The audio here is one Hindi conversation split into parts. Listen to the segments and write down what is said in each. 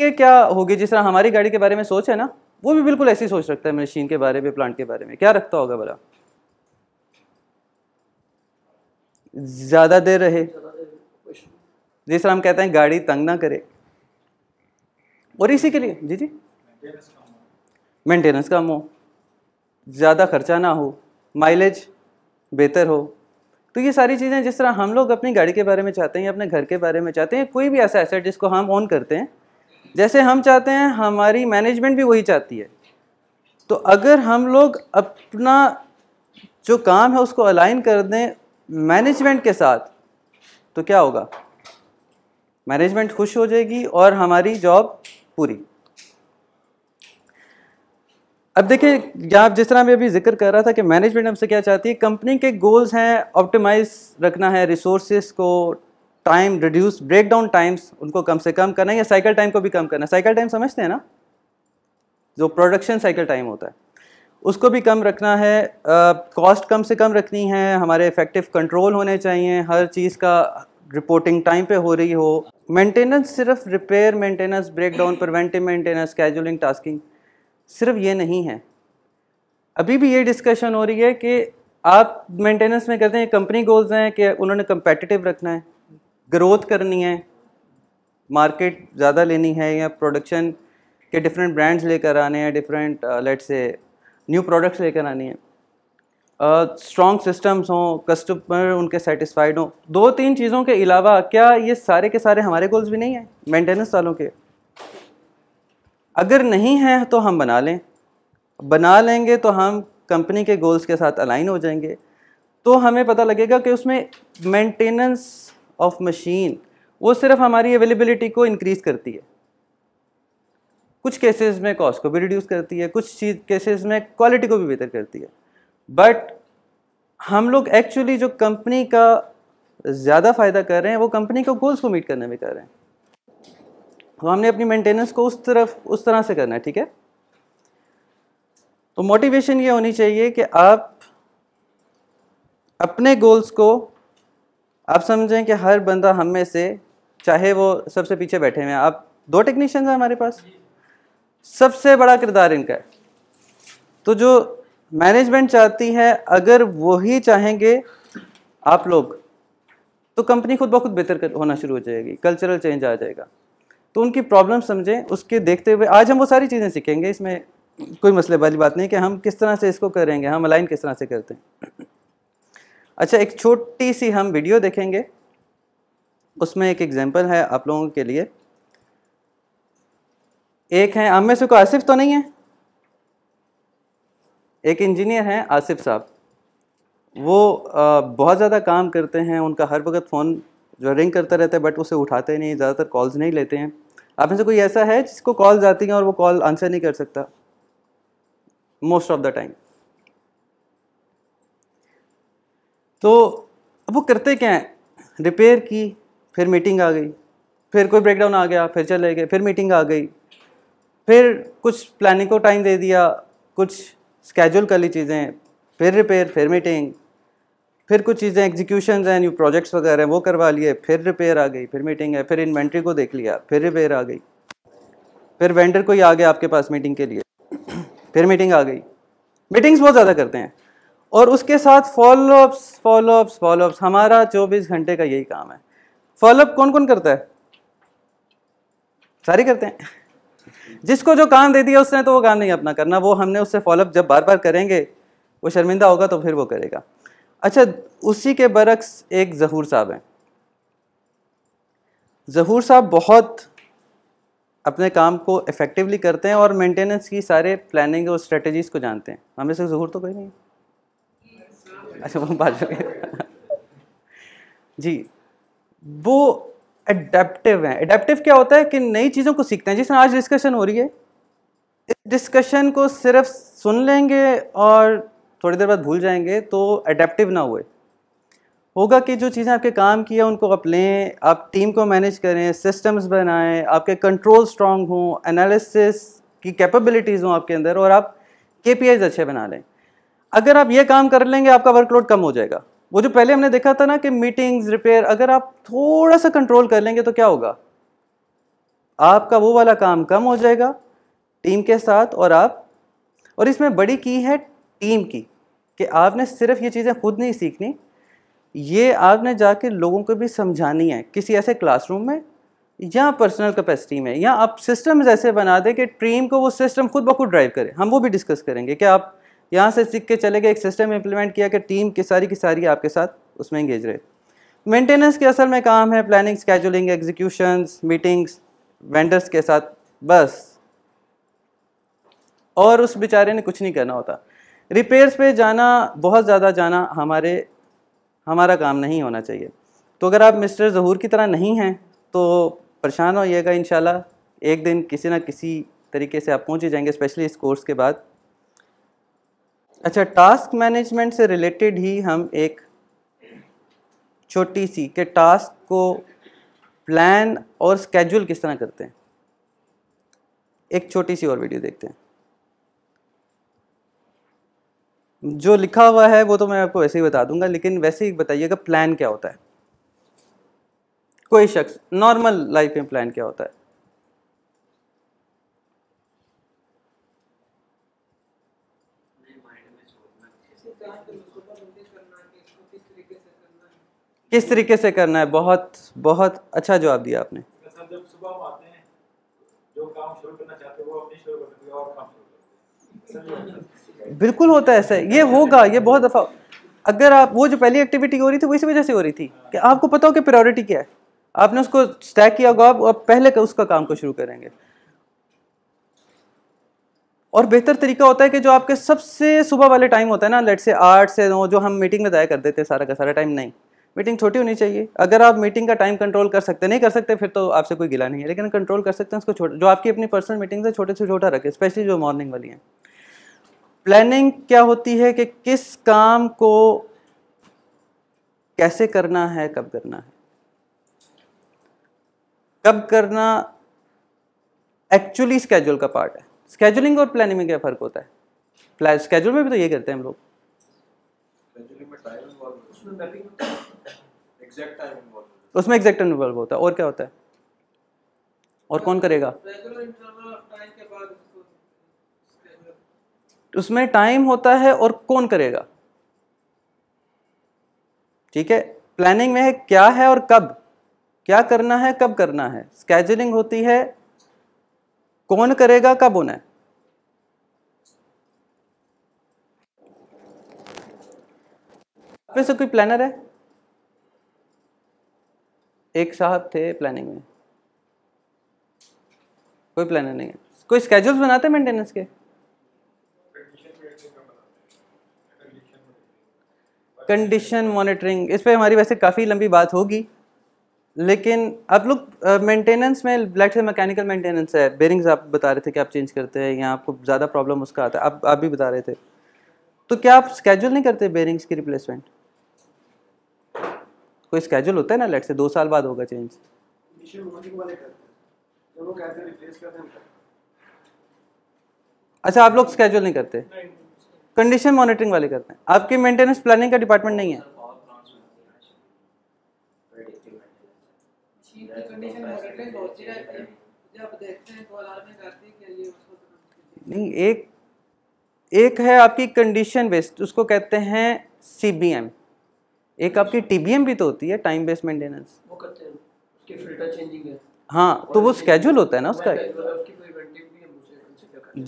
ये क्या होगी जिस तरह हमारी गाड़ी के बारे में सोच है ना वो भी बिल्कुल ऐसी सोच रखता है मशीन के बारे में प्लांट के बारे में क्या रखता होगा बड़ा ज़्यादा देर रहे जिस तरह हम कहते हैं गाड़ी तंग ना करे और इसी के लिए जी जी मेंटेनेंस कम हो ज़्यादा खर्चा ना हो माइलेज बेहतर हो तो ये सारी चीज़ें जिस तरह हम लोग अपनी गाड़ी के बारे में चाहते हैं अपने घर के बारे में चाहते हैं कोई भी ऐसा एसेट जिसको हम ऑन करते हैं जैसे हम चाहते हैं हमारी मैनेजमेंट भी वही चाहती है तो अगर हम लोग अपना जो काम है उसको अलाइन कर दें मैनेजमेंट के साथ तो क्या होगा मैनेजमेंट खुश हो जाएगी और हमारी जॉब पूरी अब देखिए आप जिस तरह मैं अभी जिक्र कर रहा था कि मैनेजमेंट हमसे क्या चाहती है कंपनी के गोल्स हैं ऑप्टिमाइज रखना है रिसोर्सेस को time reduce break down times उनको कम से कम करना या साइकिल टाइम को भी कम करना साइकिल टाइम समझते हैं ना जो प्रोडक्शन साइकिल टाइम होता है उसको भी कम रखना है कॉस्ट कम से कम रखनी है हमारे इफेक्टिव कंट्रोल होने चाहिए हर चीज़ का रिपोर्टिंग टाइम पे हो रही हो मेंटेनेंस सिर्फ repair maintenance breakdown preventive maintenance scheduling tasking सिर्फ ये नहीं है अभी भी ये डिस्कशन हो रही है कि आप मेंटेनेंस में कहते हैं कंपनी गोल्स हैं कि उन्होंने कंपेटिटिव रखना है ग्रोथ करनी है मार्केट ज़्यादा लेनी है या प्रोडक्शन के डिफरेंट ब्रांड्स लेकर आने हैं different latest new products लेकर आनी है स्ट्रॉन्ग सिस्टम्स हों कस्टमर उनके सेटिस्फाइड हों दो तीन चीज़ों के अलावा क्या ये सारे के सारे हमारे गोल्स भी नहीं हैं मेंटेनेंस वालों के अगर नहीं हैं तो हम बना लें बना लेंगे तो हम कंपनी के गोल्स के साथ अलाइन हो जाएंगे तो हमें पता लगेगा कि उसमें मेंटेनेंस ऑफ मशीन वो सिर्फ हमारी अवेलेबिलिटी को इंक्रीज़ करती है कुछ केसेस में कॉस्ट को भी रिड्यूस करती है कुछ चीज़ केसेस में क्वालिटी को भी बेहतर करती है बट हम लोग एक्चुअली जो कंपनी का ज़्यादा फ़ायदा कर रहे हैं वो कंपनी को गोल्स को मीट करने में कर रहे हैं तो हमने अपनी मेंटेनेंस को उस तरफ उस तरह से करना है ठीक है तो मोटिवेशन ये होनी चाहिए कि आप अपने गोल्स को आप समझें कि हर बंदा हम में से चाहे वो सबसे पीछे बैठे हुए हैं आप दो टेक्नीशियंस हैं हमारे पास सबसे बड़ा किरदार इनका है तो जो मैनेजमेंट चाहती है अगर वही चाहेंगे आप लोग तो कंपनी खुद ब खुद बेहतर होना शुरू हो जाएगी कल्चरल चेंज आ जाएगा तो उनकी प्रॉब्लम समझें उसके देखते हुए आज हम वो सारी चीज़ें सीखेंगे इसमें कोई मसले वाली बात नहीं कि हम किस तरह से इसको करेंगे हम अलाइन किस तरह से करते हैं अच्छा एक छोटी सी हम वीडियो देखेंगे उसमें एक एग्जाम्पल है आप लोगों के लिए एक है हम में से कोई आसिफ तो नहीं है एक इंजीनियर हैं आसिफ साहब वो आ, बहुत ज़्यादा काम करते हैं उनका हर वक्त फ़ोन जो रिंग करता रहता है बट उसे उठाते नहीं ज़्यादातर कॉल्स नहीं लेते हैं आप में से कोई ऐसा है जिसको कॉल्स आती हैं और वो कॉल आंसर नहीं कर सकता मोस्ट ऑफ द टाइम तो अब वो करते क्या है रिपेयर की फिर मीटिंग आ गई फिर कोई ब्रेकडाउन आ गया फिर चले गए फिर मीटिंग आ गई फिर कुछ प्लानिंग को टाइम दे दिया कुछ स्केड्यूल कर ली चीज़ें फिर रिपेयर फिर मीटिंग फिर कुछ चीज़ें एग्जीक्यूशन हैं न्यू प्रोजेक्ट्स वगैरह वो करवा लिए फिर रिपेयर आ गई फिर मीटिंग है फिर इन्वेंट्री को देख लिया फिर रिपेयर आ गई फिर वेंडर कोई आ गया आपके पास मीटिंग के लिए फिर मीटिंग आ गई मीटिंग्स बहुत ज़्यादा करते हैं और उसके साथ फॉलोअप्स फॉलोअप्स फॉलोअप्स हमारा 24 घंटे का यही काम है फॉलोअप कौन कौन करता है सारे करते हैं जिसको जो काम दे दिया उसने तो वो काम नहीं अपना करना वो हमने उससे फॉलोअप जब बार बार करेंगे वो शर्मिंदा होगा तो फिर वो करेगा अच्छा उसी के बरक्स एक जहूर साहब हैं जहूर साहब बहुत अपने काम को इफ़ेक्टिवली करते हैं और मेंटेनेंस की सारे प्लानिंग और स्ट्रेटजीज़ को जानते हैं हमें से जहूर तो कोई नहीं अच्छा वो बाजू जी वो एडेप्टिव है एडेप्टिव क्या होता है कि नई चीज़ों को सीखते हैं जिस आज डिस्कशन हो रही है इस डिस्कशन को सिर्फ सुन लेंगे और थोड़ी देर बाद भूल जाएंगे तो एडेप्टिव ना हुए होगा कि जो चीज़ें आपके काम की है उनको आप लें आप टीम को मैनेज करें सिस्टम्स बनाएं आपके कंट्रोल स्ट्रांग हों एनालिसिस की कैपेबिलिटीज़ हों आपके अंदर और आप के अच्छे बना लें अगर आप ये काम कर लेंगे आपका वर्कलोड कम हो जाएगा वो जो पहले हमने देखा था ना कि मीटिंग्स रिपेयर अगर आप थोड़ा सा कंट्रोल कर लेंगे तो क्या होगा आपका वो वाला काम कम हो जाएगा टीम के साथ और आप और इसमें बड़ी की है टीम की कि आपने सिर्फ ये चीज़ें खुद नहीं सीखनी ये आपने जाके लोगों को भी समझानी है किसी ऐसे क्लासरूम में या पर्सनल कैपेसिटी में या आप सिस्टम्स ऐसे बना दें कि टीम को वो सिस्टम खुद ब खुद ड्राइव करें हम वो भी डिस्कस करेंगे कि आप यहाँ से सीख के चले गए एक सिस्टम इंप्लीमेंट किया कि टीम की सारी की सारी आपके साथ उसमें इंगेज रहे मेंटेनेंस के असल में काम है planning scheduling execution meetings vendors के साथ बस और उस बेचारे ने कुछ नहीं करना होता रिपेयर्स पे जाना बहुत ज़्यादा जाना हमारे हमारा काम नहीं होना चाहिए तो अगर आप मिस्टर जहूर की तरह नहीं हैं तो परेशान होइएगा इन एक दिन किसी ना किसी तरीके से आप पहुँच ही जाएंगे स्पेशली इस कोर्स के बाद अच्छा टास्क मैनेजमेंट से रिलेटेड ही हम एक छोटी सी के टास्क को प्लान और स्केड्यूल किस तरह करते हैं एक छोटी सी और वीडियो देखते हैं जो लिखा हुआ है वो तो मैं आपको वैसे ही बता दूंगा लेकिन वैसे ही बताइएगा प्लान क्या होता है कोई शख्स नॉर्मल लाइफ में प्लान क्या होता है किस तरीके से करना है बहुत बहुत अच्छा जवाब दिया आपने बिल्कुल होता है ऐसा ये होगा ये बहुत दफ़ा अगर आप वो जो पहली एक्टिविटी हो रही थी वो इसी वजह से हो रही थी कि आपको पता हो कि प्रायोरिटी क्या है आपने उसको स्टैक किया होगा आप पहले का उसका काम को शुरू करेंगे और बेहतर तरीका होता है कि जो आपके सबसे सुबह वाले टाइम होता है ना लेट से आठ से नौ जो हम मीटिंग में जाया कर देते हैं सारा का सारा टाइम नहीं मीटिंग छोटी होनी चाहिए अगर आप मीटिंग का टाइम कंट्रोल कर सकते नहीं कर सकते फिर तो आपसे कोई गिला नहीं है लेकिन कंट्रोल कर सकते हैं उसको छोटा जो आपकी अपनी पर्सनल मीटिंग है छोटे से छोटा रखें स्पेशली जो मॉर्निंग वाली हैं प्लानिंग क्या होती है कि किस काम को कैसे करना है कब करना है कब करना एक्चुअली स्केड्यूल का पार्ट है स्केड्यूलिंग और प्लानिंग में क्या फ़र्क होता है स्केड्यूल में भी तो ये करते हैं हम लोग उसमें एग्जैक्ट टाइम इन्वॉल्व होता है और क्या होता है और कौन करेगा उसमें टाइम होता है और कौन करेगा ठीक है प्लानिंग में है क्या है और कब क्या करना है कब करना है स्केजलिंग होती है कौन करेगा कब होना है फिर से कोई प्लानर है एक साहब थे प्लानिंग में कोई प्लानर नहीं है कोई स्केड्यूल्स बनाते हैं मेंटेनेंस के कंडीशन मॉनिटरिंग इस पर हमारी वैसे काफ़ी लंबी बात होगी लेकिन आप लोग मेंटेनेंस में ब्लैक से मैकेनिकल मेंटेनेंस है बेरिंग्स आप बता रहे थे कि आप चेंज करते हैं या आपको ज़्यादा प्रॉब्लम उसका आता है आप आप भी बता रहे थे तो क्या आप स्केड्यूल नहीं करते बेरिंग्स की रिप्लेसमेंट कोई स्केड्यूल होता है ना लेट से दो साल बाद होगा चेंज अच्छा आप लोग स्केड्यूल नहीं करते कंडीशन मॉनिटरिंग वाले करते हैं आपकी मेंटेनेंस प्लानिंग का डिपार्टमेंट नहीं है तो नहीं एक एक है आपकी कंडीशन बेस्ड उसको कहते हैं सीबीएम एक आपकी टीबीएम भी तो होती है टाइम बेस्ड मेंटेनेंस वो करते हैं उसके फिल्टर चेंजिंग है हां तो वो स्केड्यूल होता है ना उसका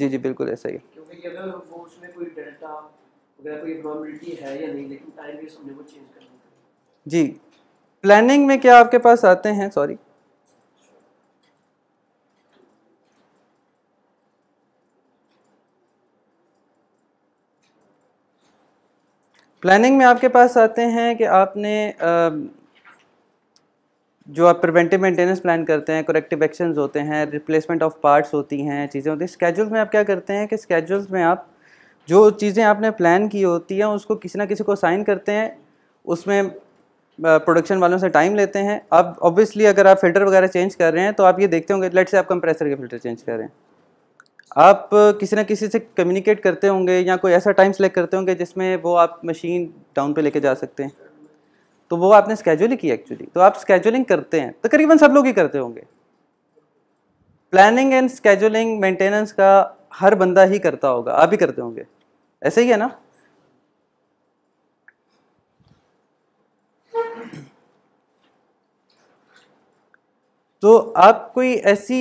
जी जी बिल्कुल ऐसा ही क्योंकि अगर वो उसमें कोई डेल्टा वगैरह कोई प्रोबेबिलिटी है या नहीं लेकिन टाइम बेस्ड हमने वो चेंज कर दिया जी प्लानिंग में क्या आपके पास आते हैं सॉरी प्लानिंग में आपके पास आते हैं कि आपने जो आप प्रिवेंटिव मेंटेनेंस प्लान करते हैं करेक्टिव एक्शंस होते हैं रिप्लेसमेंट ऑफ पार्ट्स होती हैं चीज़ें होती हैं स्केड्यूल्स में आप क्या करते हैं कि स्केड्यूल्स में आप जो चीज़ें आपने प्लान की होती हैं उसको किसी ना किसी को साइन करते हैं उसमें प्रोडक्शन वालों से टाइम लेते हैं अब ऑब्वियसली अगर आप फिल्टर वगैरह चेंज कर रहे हैं तो आप ये देखते होंगे लेट से आप कंप्रेसर के फिल्टर चेंज कर रहे हैं आप किसी ना किसी से कम्युनिकेट करते होंगे या कोई ऐसा टाइम सेलेक्ट करते होंगे जिसमें वो आप मशीन डाउन पे लेके जा सकते हैं तो वो आपने स्केड्यूल ही की एक्चुअली तो आप स्केड्यूलिंग करते हैं तकरीबन तो सब लोग ही करते होंगे प्लानिंग एंड स्केड्यूलिंग मेंटेनेंस का हर बंदा ही करता होगा आप ही करते होंगे ऐसे ही है ना तो आप कोई ऐसी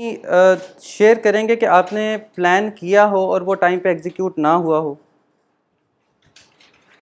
शेयर करेंगे कि आपने प्लान किया हो और वो टाइम पे एग्जीक्यूट ना हुआ हो